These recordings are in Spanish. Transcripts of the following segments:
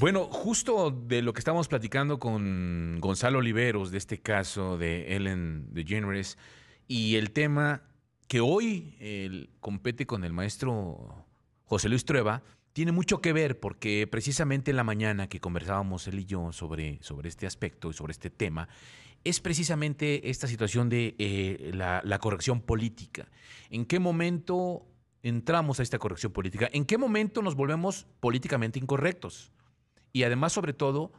Bueno, justo de lo que estábamos platicando con Gonzalo Oliveros, de este caso de Ellen DeGeneres, y el tema que hoy compete con el maestro José Luis Trueba, tiene mucho que ver porque precisamente en la mañana que conversábamos él y yo sobre, sobre este aspecto y sobre este tema, es precisamente esta situación de eh, la corrección política. ¿En qué momento entramos a esta corrección política? ¿En qué momento nos volvemos políticamente incorrectos? Y además, sobre todo,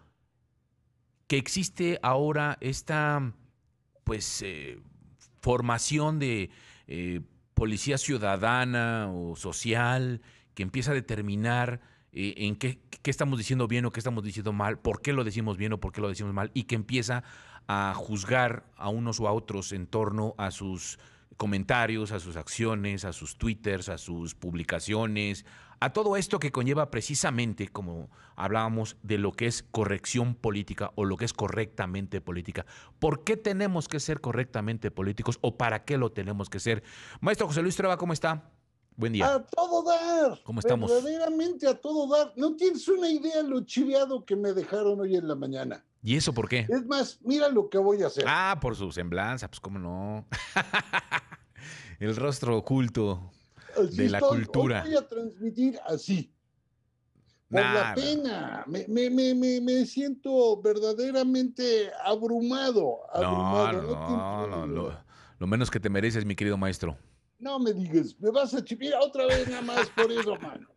que existe ahora esta pues eh, formación de eh, policía ciudadana o social que empieza a determinar eh, en qué, qué, estamos diciendo bien o qué estamos diciendo mal, por qué lo decimos bien o por qué lo decimos mal, y que empieza a juzgar a unos o a otros en torno a sus comentarios, a sus acciones, a sus twitters, a sus publicaciones, a todo esto que conlleva precisamente, como hablábamos, de lo que es corrección política o lo que es correctamente política. ¿Por qué tenemos que ser correctamente políticos o para qué lo tenemos que ser? Maestro José Luis Treva, ¿cómo está? Buen día. A todo dar. ¿Cómo estamos? Verdaderamente a todo dar. No tienes una idea lo chiviado que me dejaron hoy en la mañana. ¿Y eso por qué? Es más, mira lo que voy a hacer. Ah, por su semblanza, pues cómo no. El rostro oculto de la cultura. Voy a transmitir así. Por la pena, me, siento verdaderamente abrumado. No, no, no, lo, menos que te mereces, mi querido maestro. No me digas, me vas a chipir otra vez nada más por eso, mano.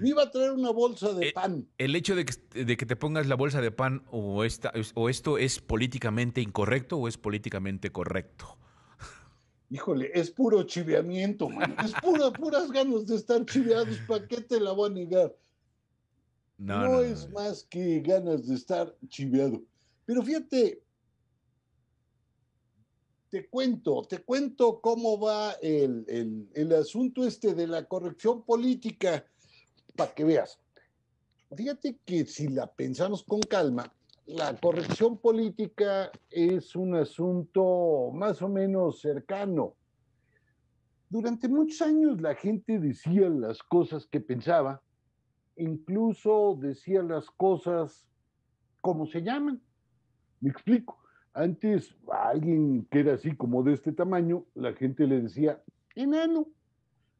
me iba a traer una bolsa de eh, pan. El hecho de que, te pongas la bolsa de pan o, esta, o esto es políticamente incorrecto o es políticamente correcto híjole, es puro chiveamiento, Es pura, puras ganas de estar chiveados, ¿para qué te la voy a negar? No, es más que ganas de estar chiveado. Pero fíjate, te cuento, te cuento cómo va el, el asunto este de la corrección política, para que veas. Fíjate que si la pensamos con calma, la corrección política es un asunto más o menos cercano. Durante muchos años la gente decía las cosas que pensaba, incluso decía las cosas como se llaman. Me explico. Antes a alguien que era así como de este tamaño, la gente le decía enano.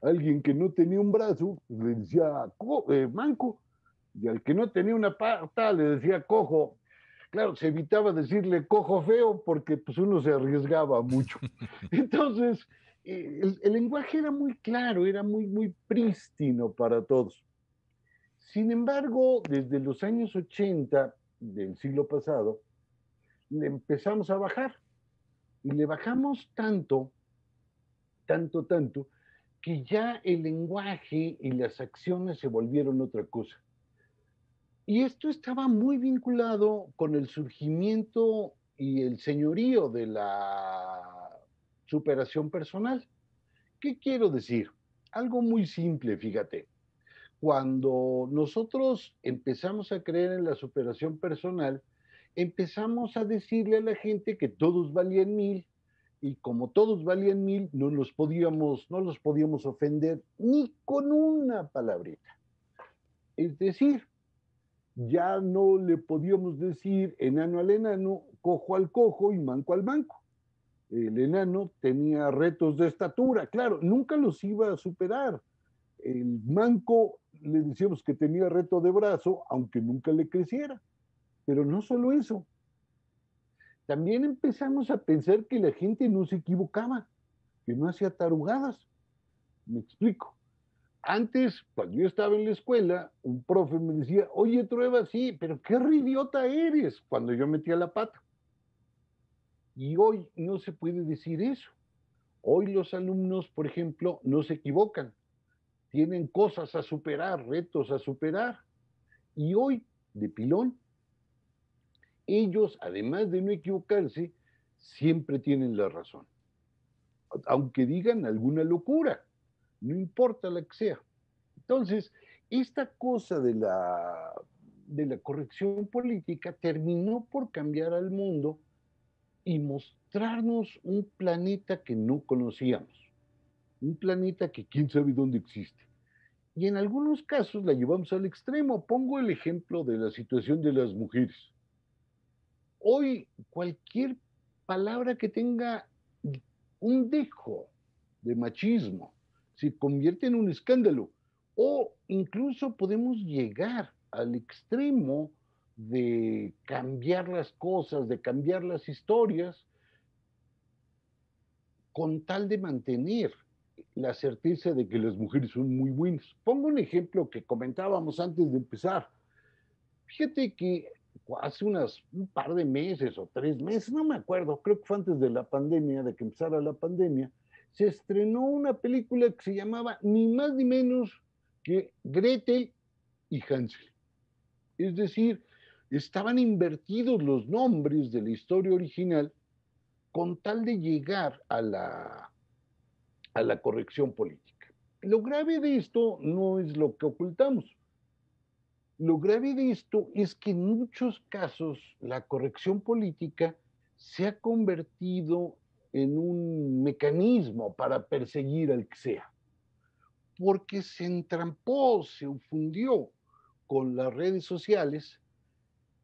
Alguien que no tenía un brazo le decía eh, manco. Y al que no tenía una pata le decía cojo Claro, se evitaba decirle cojo feo porque pues uno se arriesgaba mucho. Entonces, eh, el, lenguaje era muy claro, era muy, muy prístino para todos. Sin embargo, desde los años 80 del siglo pasado, le empezamos a bajar. Y le bajamos tanto, tanto, tanto, que ya el lenguaje y las acciones se volvieron otra cosa. Y esto estaba muy vinculado con el surgimiento y el señorío de la superación personal. ¿Qué quiero decir? Algo muy simple, fíjate. Cuando nosotros empezamos a creer en la superación personal, empezamos a decirle a la gente que todos valían mil y como todos valían mil, no los podíamos, no los podíamos ofender ni con una palabrita. Es decir, ya no le podíamos decir enano al enano, cojo al cojo y manco al manco. El enano tenía retos de estatura, claro, nunca los iba a superar. El manco le decíamos que tenía reto de brazo, aunque nunca le creciera. Pero no solo eso. También empezamos a pensar que la gente no se equivocaba, que no hacía tarugadas. Me explico antes, cuando yo estaba en la escuela, un profe me decía, oye, Trueba, sí, pero qué ridiota eres cuando yo metía la pata. Y hoy no se puede decir eso. Hoy los alumnos, por ejemplo, no se equivocan. Tienen cosas a superar, retos a superar. Y hoy, de pilón, ellos, además de no equivocarse, siempre tienen la razón. Aunque digan alguna locura no importa la que sea. Entonces, esta cosa de la, de la corrección política terminó por cambiar al mundo y mostrarnos un planeta que no conocíamos, un planeta que quién sabe dónde existe. Y en algunos casos la llevamos al extremo. Pongo el ejemplo de la situación de las mujeres. Hoy cualquier palabra que tenga un dejo de machismo se convierte en un escándalo. O incluso podemos llegar al extremo de cambiar las cosas, de cambiar las historias, con tal de mantener la certeza de que las mujeres son muy buenas. Pongo un ejemplo que comentábamos antes de empezar. Fíjate que hace unas, un par de meses o tres meses, no me acuerdo, creo que fue antes de la pandemia, de que empezara la pandemia, se estrenó una película que se llamaba ni más ni menos que Gretel y Hansel. Es decir, estaban invertidos los nombres de la historia original con tal de llegar a la, a la corrección política. Lo grave de esto no es lo que ocultamos. Lo grave de esto es que en muchos casos la corrección política se ha convertido en un mecanismo para perseguir al que sea, porque se entrampó, se fundió con las redes sociales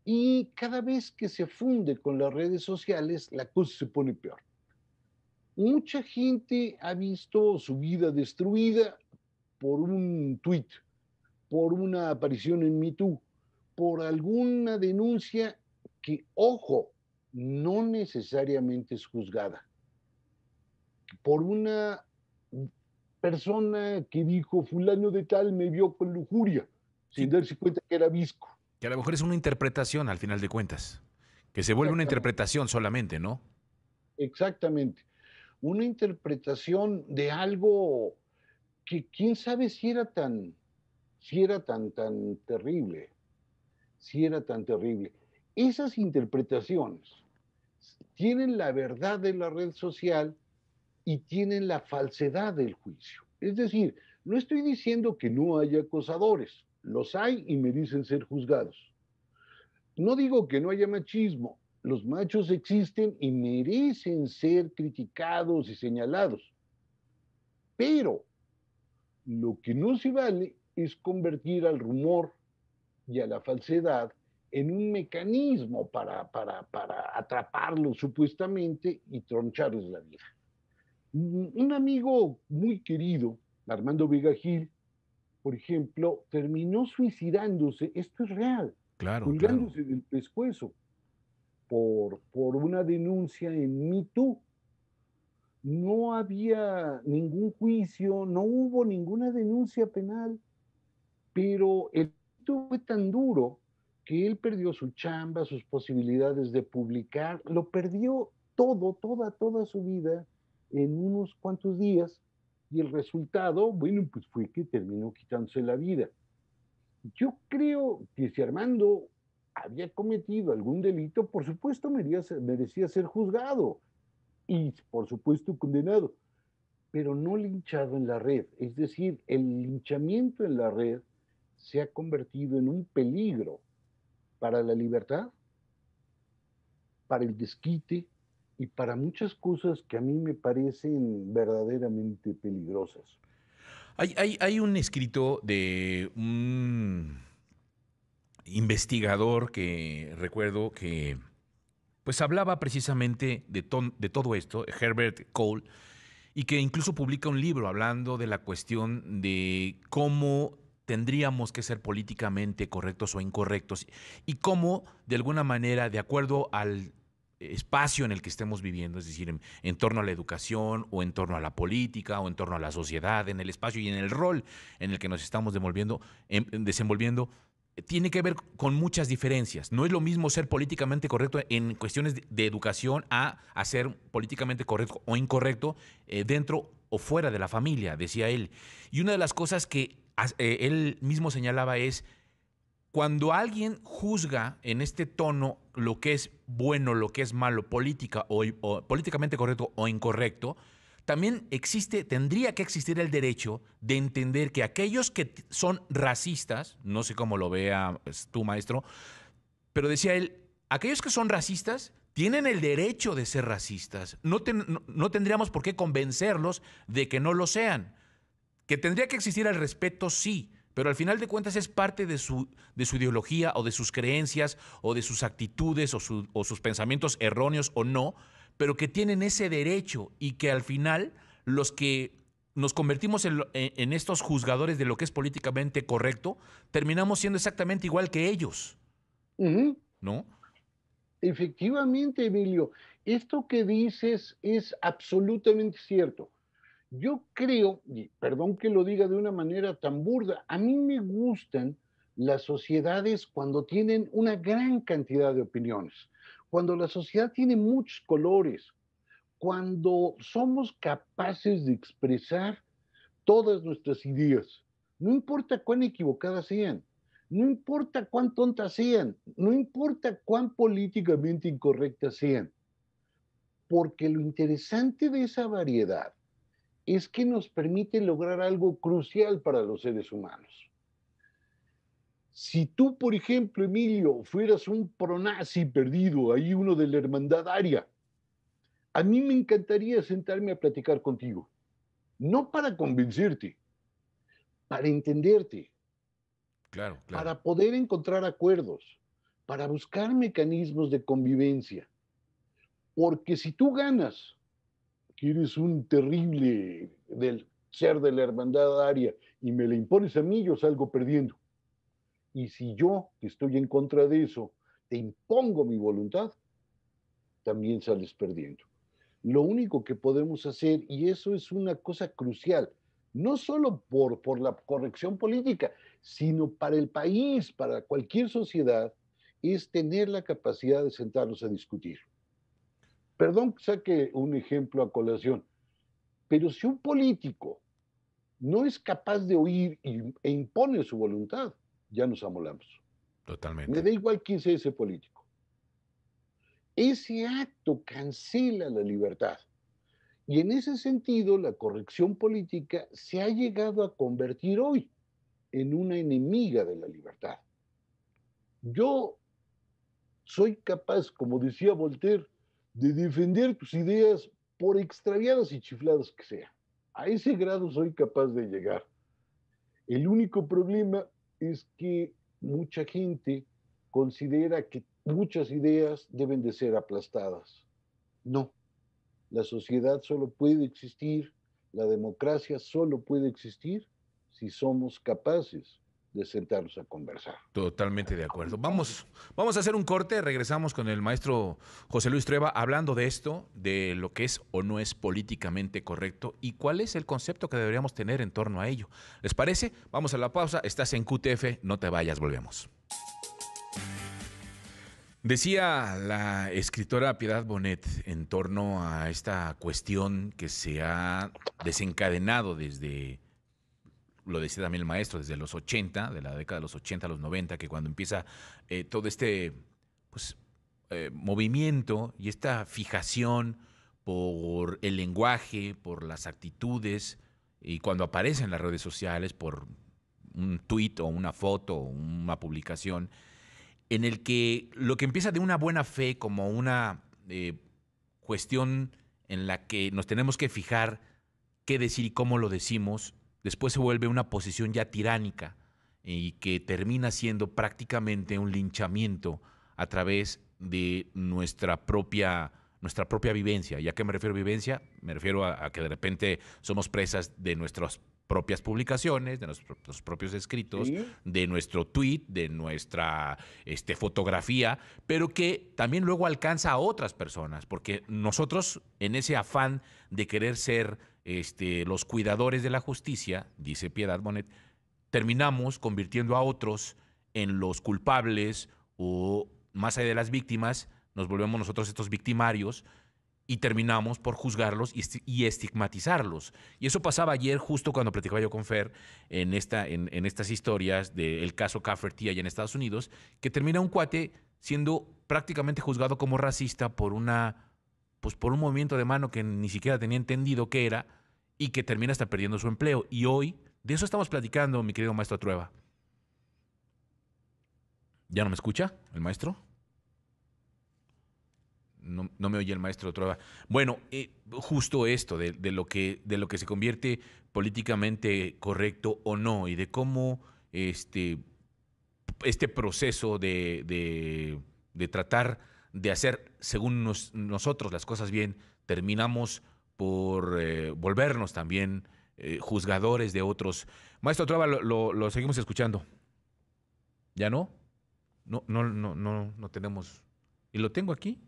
y cada vez que se funde con las redes sociales, la cosa se pone peor. Mucha gente ha visto su vida destruida por un tweet, por una aparición en MeToo, por alguna denuncia que, ojo, no necesariamente es juzgada por una persona que dijo, fulano de tal me vio con lujuria, sin darse cuenta que era visco. Que a lo mejor es una interpretación al final de cuentas, que se vuelve una interpretación solamente, ¿no? Exactamente. Una interpretación de algo que quién sabe si era tan, si era tan, tan terrible, si era tan terrible. Esas interpretaciones tienen la verdad de la red social y tienen la falsedad del juicio. Es decir, no estoy diciendo que no haya acosadores, los hay y merecen ser juzgados. No digo que no haya machismo, los machos existen y merecen ser criticados y señalados. Pero lo que no se vale es convertir al rumor y a la falsedad en un mecanismo para, para, para atraparlos supuestamente y troncharles la vida. Un amigo muy querido, Armando Vega Gil, por ejemplo, terminó suicidándose, esto es real, claro, del pescuezo por, por una denuncia en MeToo. No había ningún juicio, no hubo ninguna denuncia penal, pero el fue tan duro que él perdió su chamba, sus posibilidades de publicar, lo perdió todo, toda, toda su vida en unos cuantos días y el resultado, bueno, pues fue que terminó quitándose la vida. Yo creo que si Armando había cometido algún delito, por supuesto merecía, merecía ser juzgado y por supuesto condenado, pero no linchado en la red. Es decir, el linchamiento en la red se ha convertido en un peligro para la libertad, para el desquite, y para muchas cosas que a mí me parecen verdaderamente peligrosas. Hay, un escrito de un investigador que recuerdo que pues hablaba precisamente de, de todo esto, Herbert Cole, y que incluso publica un libro hablando de la cuestión de cómo tendríamos que ser políticamente correctos o incorrectos y cómo, de alguna manera, de acuerdo al espacio en el que estemos viviendo, es decir, en, torno a la educación o en torno a la política o en torno a la sociedad, en el espacio y en el rol en el que nos estamos em, desenvolviendo, tiene que ver con muchas diferencias. No es lo mismo ser políticamente correcto en cuestiones de educación a, ser políticamente correcto o incorrecto eh, dentro o fuera de la familia, decía él. Y una de las cosas que eh, él mismo señalaba es cuando alguien juzga en este tono lo que es bueno, lo que es malo, política o, políticamente correcto o incorrecto, también existe, tendría que existir el derecho de entender que aquellos que son racistas, no sé cómo lo vea pues, tu maestro, pero decía él, aquellos que son racistas tienen el derecho de ser racistas. no, tendríamos por qué convencerlos de que no lo sean. Que tendría que existir el respeto, sí, pero al final de cuentas es parte de su, de su ideología o de sus creencias o de sus actitudes o, sus pensamientos erróneos o no, pero que tienen ese derecho y que al final los que nos convertimos en, estos juzgadores de lo que es políticamente correcto, terminamos siendo exactamente igual que ellos. ¿No? Efectivamente, Emilio, esto que dices es absolutamente cierto. Yo creo, y perdón que lo diga de una manera tan burda, a mí me gustan las sociedades cuando tienen una gran cantidad de opiniones, cuando la sociedad tiene muchos colores, cuando somos capaces de expresar todas nuestras ideas, no importa cuán equivocadas sean, no importa cuán tontas sean, no importa cuán políticamente incorrectas sean, porque lo interesante de esa variedad es que nos permite lograr algo crucial para los seres humanos. Si tú, por ejemplo, Emilio, fueras un pronazi perdido, ahí uno de la hermandad aria, a mí me encantaría sentarme a platicar contigo, no para convencerte, para entenderte, claro, claro. para poder encontrar acuerdos, para buscar mecanismos de convivencia. Porque si tú ganas que un terrible del ser de la hermandad aria y me le impones a mí, yo salgo perdiendo. Y si yo, que estoy en contra de eso, te impongo mi voluntad, también sales perdiendo. Lo único que podemos hacer, y eso es una cosa crucial, no solo por, por la corrección política, sino para el país, para cualquier sociedad, es tener la capacidad de sentarnos a discutir. Perdón que saque un ejemplo a colación, pero si un político no es capaz de oír e impone su voluntad, ya nos amolamos. Totalmente. Me da igual quién sea ese político. Ese acto cancela la libertad. Y en ese sentido, la corrección política se ha llegado a convertir hoy en una enemiga de la libertad. Yo soy capaz, como decía Voltaire, de defender tus ideas por extraviadas y chifladas que sean. A ese grado soy capaz de llegar. El único problema es que mucha gente considera que muchas ideas deben de ser aplastadas. No, la sociedad solo puede existir, la democracia solo puede existir si somos capaces de sentarnos a conversar. Totalmente de acuerdo. Vamos, vamos a hacer un corte, regresamos con el maestro José Luis Trueba hablando de esto, de lo que es o no es políticamente correcto y cuál es el concepto que deberíamos tener en torno a ello. ¿Les parece? Vamos a la pausa, estás en QTF, no te vayas, volvemos. Decía la escritora Piedad Bonet en torno a esta cuestión que se ha desencadenado desde lo decía también el maestro, desde los 80, de la década de los 80 a los 90, que cuando empieza eh, todo este pues, eh, movimiento y esta fijación por el lenguaje, por las actitudes, y cuando aparece en las redes sociales por un tuit o una foto o una publicación, en el que lo que empieza de una buena fe como una eh, cuestión en la que nos tenemos que fijar qué decir y cómo lo decimos, después se vuelve una posición ya tiránica y que termina siendo prácticamente un linchamiento a través de nuestra propia, nuestra propia vivencia. ¿Y a qué me refiero vivencia? Me refiero a que de repente somos presas de nuestros propias publicaciones, de nuestros propios escritos, de nuestro tweet, de nuestra este, fotografía, pero que también luego alcanza a otras personas, porque nosotros en ese afán de querer ser este, los cuidadores de la justicia, dice Piedad Bonet, terminamos convirtiendo a otros en los culpables o más allá de las víctimas, nos volvemos nosotros estos victimarios y terminamos por juzgarlos y estigmatizarlos. Y eso pasaba ayer justo cuando platicaba yo con Fer en, esta, en, estas historias del caso Cafferty allá en Estados Unidos, que termina un cuate siendo prácticamente juzgado como racista por una pues por un movimiento de mano que ni siquiera tenía entendido qué era y que termina hasta perdiendo su empleo. Y hoy, de eso estamos platicando, mi querido maestro Trueba. ¿Ya no me escucha el maestro? no, no, me oye el maestro Trova. Bueno, eh, justo esto de, lo que, de lo que se convierte políticamente correcto o no y de cómo este, este proceso de, de, tratar de hacer según nosotros las cosas bien, terminamos por eh, volvernos también eh, juzgadores de otros. Maestro Trova, lo, lo, seguimos escuchando. ¿Ya no? No, no, no, no, no tenemos. ¿Y lo tengo aquí?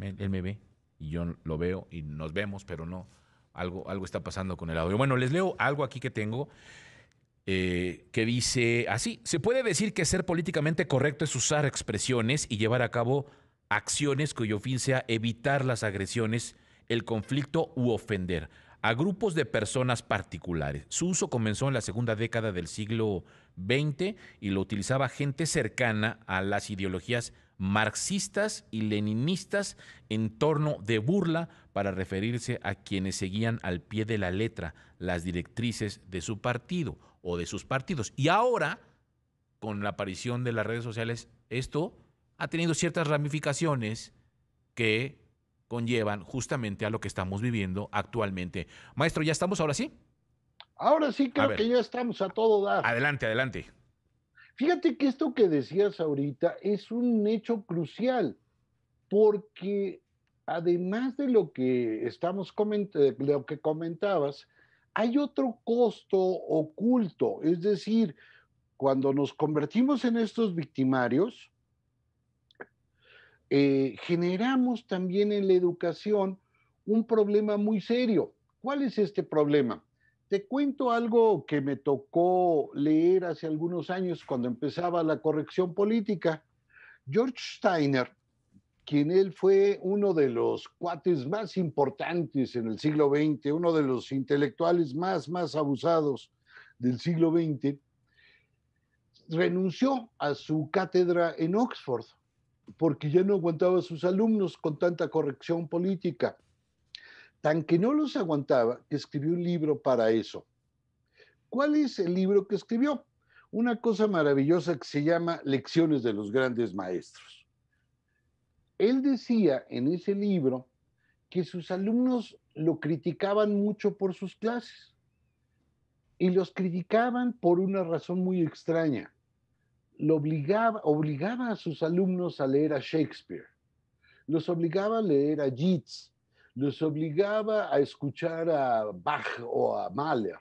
él, me ve y yo lo veo y nos vemos, pero no, algo, algo está pasando con el audio. Bueno, les leo algo aquí que tengo. Eh, que dice así, se puede decir que ser políticamente correcto es usar expresiones y llevar a cabo acciones cuyo fin sea evitar las agresiones, el conflicto u ofender a grupos de personas particulares. Su uso comenzó en la segunda década del siglo XX y lo utilizaba gente cercana a las ideologías marxistas y leninistas en torno de burla para referirse a quienes seguían al pie de la letra las directrices de su partido o de sus partidos. Y ahora, con la aparición de las redes sociales, esto ha tenido ciertas ramificaciones que conllevan justamente a lo que estamos viviendo actualmente. Maestro, ¿ya estamos ahora sí? Ahora sí, creo que ya estamos a todo dar. Adelante, adelante. Fíjate que esto que decías ahorita es un hecho crucial, porque además de lo que estamos lo que comentabas, hay otro costo oculto, es decir, cuando nos convertimos en estos victimarios, eh, generamos también en la educación un problema muy serio. ¿Cuál es este problema? Te cuento algo que me tocó leer hace algunos años cuando empezaba la corrección política. George Steiner, quien él fue uno de los cuates más importantes en el siglo XX, uno de los intelectuales más, más abusados del siglo XX, renunció a su cátedra en Oxford porque ya no aguantaba a sus alumnos con tanta corrección política tan que no los aguantaba que escribió un libro para eso. ¿Cuál es el libro que escribió? Una cosa maravillosa que se llama Lecciones de los Grandes Maestros. Él decía en ese libro que sus alumnos lo criticaban mucho por sus clases y los criticaban por una razón muy extraña. Lo obligaba, obligaba a sus alumnos a leer a Shakespeare, los obligaba a leer a Yeats, los obligaba a escuchar a Bach o a Mahler.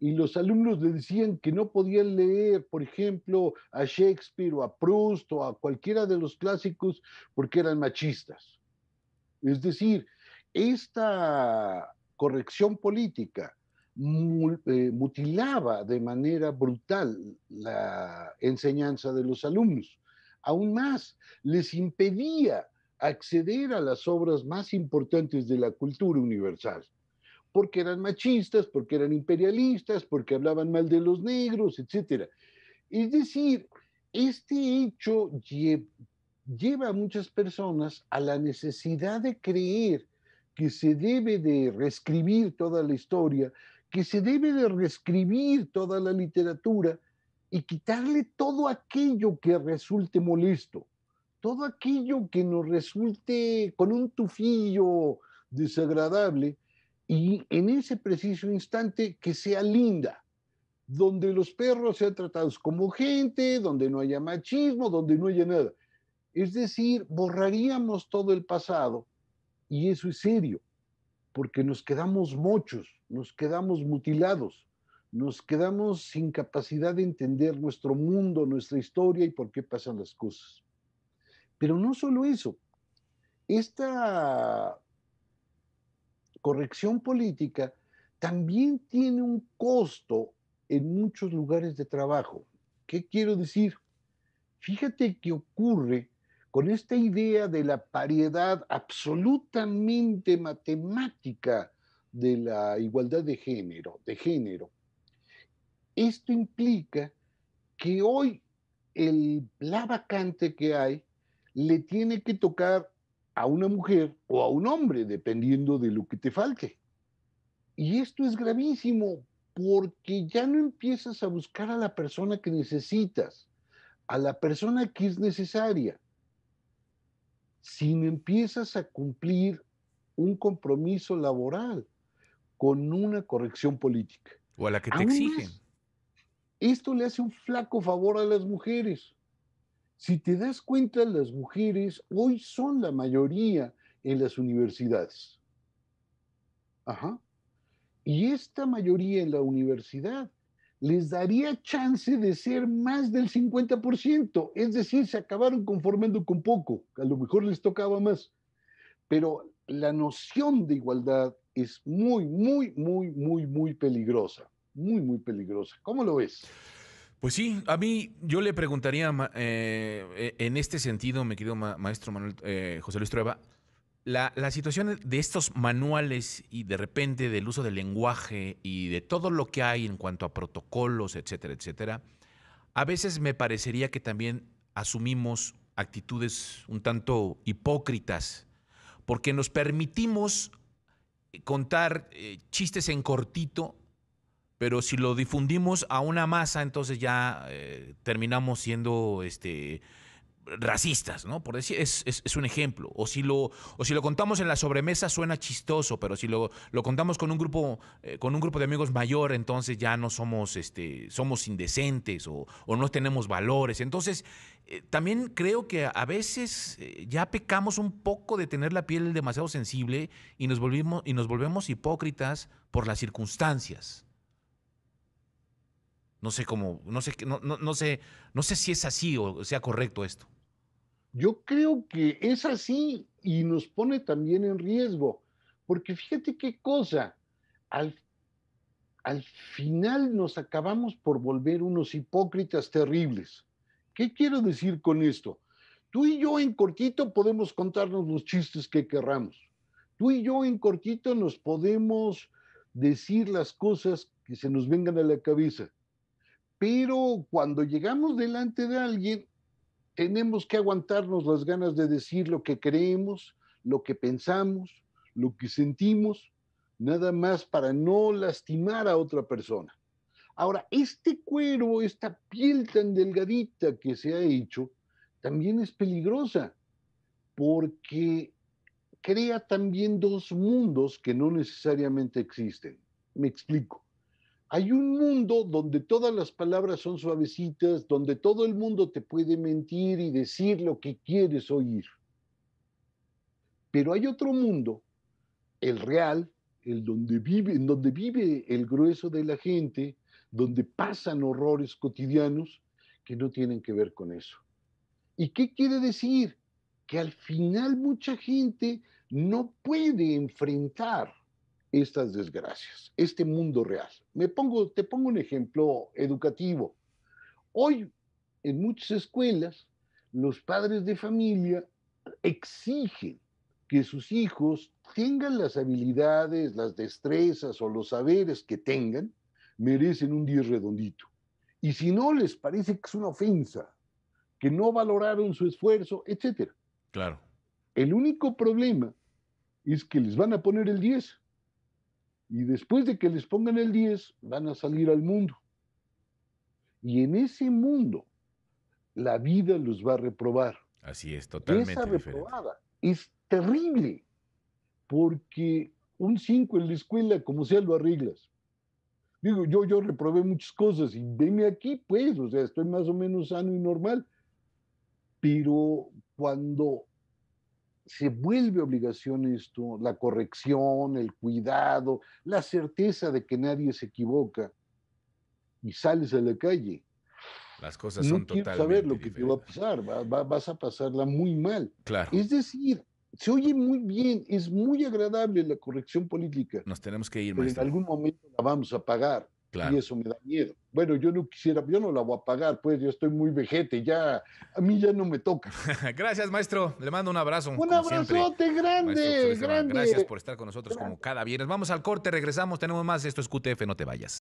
Y los alumnos le decían que no podían leer, por ejemplo, a Shakespeare o a Proust o a cualquiera de los clásicos porque eran machistas. Es decir, esta corrección política eh, mutilaba de manera brutal la enseñanza de los alumnos. Aún más, les impedía acceder a las obras más importantes de la cultura universal, porque eran machistas, porque eran imperialistas, porque hablaban mal de los negros, etc. Es decir, este hecho lleva a muchas personas a la necesidad de creer que se debe de reescribir toda la historia, que se debe de reescribir toda la literatura y quitarle todo aquello que resulte molesto todo aquello que nos resulte con un tufillo desagradable y en ese preciso instante que sea linda, donde los perros sean tratados como gente, donde no haya machismo, donde no haya nada. Es decir, borraríamos todo el pasado y eso es serio, porque nos quedamos mochos, nos quedamos mutilados, nos quedamos sin capacidad de entender nuestro mundo, nuestra historia y por qué pasan las cosas. Pero no solo eso, esta corrección política también tiene un costo en muchos lugares de trabajo. ¿Qué quiero decir? Fíjate qué ocurre con esta idea de la paridad absolutamente matemática de la igualdad de género, de género. Esto implica que hoy el, la vacante que hay le tiene que tocar a una mujer o a un hombre, dependiendo de lo que te falte. Y esto es gravísimo porque ya no empiezas a buscar a la persona que necesitas, a la persona que es necesaria, sino empiezas a cumplir un compromiso laboral con una corrección política. O a la que te exigen. esto le hace un flaco favor a las mujeres, si te das cuenta, las mujeres hoy son la mayoría en las universidades. Ajá. Y esta mayoría en la universidad les daría chance de ser más del 50%, es decir, se acabaron conformando con poco, a lo mejor les tocaba más, pero la noción de igualdad es muy, muy, muy, muy, muy peligrosa, muy, muy peligrosa. ¿Cómo lo ves? Pues sí, a mí yo le preguntaría eh, en este sentido, mi querido maestro Manuel eh, José Luis Trueba, la, situación de estos manuales y de repente del uso del lenguaje y de todo lo que hay en cuanto a protocolos, etcétera, etcétera, a veces me parecería que también asumimos actitudes un tanto hipócritas, porque nos permitimos contar eh, chistes en cortito pero si lo difundimos a una masa, entonces ya eh, terminamos siendo este racistas, ¿no? Por decir, es, un ejemplo. O si, lo, o si lo contamos en la sobremesa suena chistoso, pero si lo, contamos con un grupo, eh, con un grupo de amigos mayor, entonces ya no somos, este, somos indecentes o, no tenemos valores. Entonces, eh, también creo que a veces ya pecamos un poco de tener la piel demasiado sensible y nos, volvimos, y nos volvemos hipócritas por las circunstancias. No sé cómo, no sé, no, no, sé, no sé si es así o sea correcto esto. Yo creo que es así y nos pone también en riesgo, porque fíjate qué cosa, al, al final nos acabamos por volver unos hipócritas terribles. ¿Qué quiero decir con esto? Tú y yo en cortito podemos contarnos los chistes que querramos. Tú y yo en cortito nos podemos decir las cosas que se nos vengan a la cabeza pero cuando llegamos delante de alguien, tenemos que aguantarnos las ganas de decir lo que creemos, lo que pensamos, lo que sentimos, nada más para no lastimar a otra persona. Ahora, este cuero, esta piel tan delgadita que se ha hecho, también es peligrosa, porque crea también dos mundos que no necesariamente existen. Me explico. Hay un mundo donde todas las palabras son suavecitas, donde todo el mundo te puede mentir y decir lo que quieres oír. Pero hay otro mundo, el real, el donde vive, en donde vive el grueso de la gente, donde pasan horrores cotidianos que no tienen que ver con eso. ¿Y qué quiere decir? Que al final mucha gente no puede enfrentar estas desgracias, este mundo real. Me pongo, te pongo un ejemplo educativo. Hoy, en muchas escuelas, los padres de familia exigen que sus hijos tengan las habilidades, las destrezas o los saberes que tengan, merecen un 10 redondito. Y si no, les parece que es una ofensa, que no valoraron su esfuerzo, etc. Claro. El único problema es que les van a poner el 10 y después de que les pongan el 10, van a salir al mundo. Y en ese mundo, la vida los va a reprobar. Así es, totalmente. Esa reprobada es terrible, porque un 5 en la escuela, como sea, lo arreglas. Digo, yo, yo reprobé muchas cosas y veme aquí, pues, o sea, estoy más o menos sano y normal. Pero cuando se vuelve obligación esto, la corrección, el cuidado, la certeza de que nadie se equivoca y sales a la calle. Las cosas no son totalmente saber lo que te va a pasar, vas a pasarla muy mal. Claro. Es decir, se oye muy bien, es muy agradable la corrección política. Nos tenemos que ir, maestro. en algún momento la vamos a pagar. Y eso me da miedo. Bueno, yo no quisiera, yo no la voy a pagar, pues yo estoy muy vejete, ya, a mí ya no me toca. gracias, maestro. Le mando un abrazo. Un abrazote grande, grande. Gracias por estar con nosotros como cada viernes. Vamos al corte, regresamos, tenemos más. Esto es QTF, no te vayas.